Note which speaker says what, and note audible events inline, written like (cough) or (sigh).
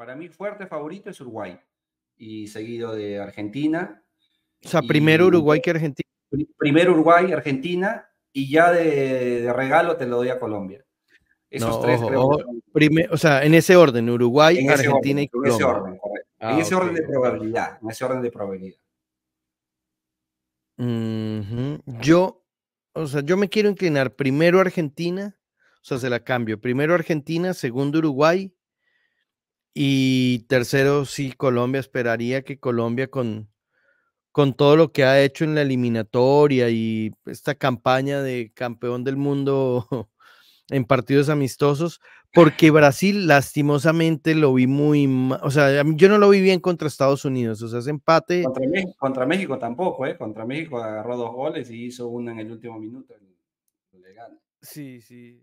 Speaker 1: Para mí, fuerte favorito es Uruguay y seguido de Argentina.
Speaker 2: O sea, primero Uruguay que Argentina.
Speaker 1: Primero Uruguay, Argentina y ya de,
Speaker 3: regalo te lo doy a Colombia. Esos tres,
Speaker 2: o sea, en ese orden, Uruguay, Argentina y Colombia.
Speaker 3: En ese ah, orden, de probabilidad, en ese orden de probabilidad.
Speaker 2: Yo, o sea, yo me quiero inclinar primero Argentina, o sea, se la cambio. Primero Argentina, segundo Uruguay, y tercero, sí, Colombia, esperaría que Colombia con, con todo lo que ha hecho en la eliminatoria y esta campaña de campeón del mundo (laughs) en partidos amistosos, porque (laughs) Brasil lastimosamente lo vi muy, o sea, yo no lo vi bien contra Estados Unidos, o sea, ese empate...
Speaker 4: Contra México, tampoco, ¿eh? Contra México agarró dos goles y hizo una en el último minuto. Sí, sí.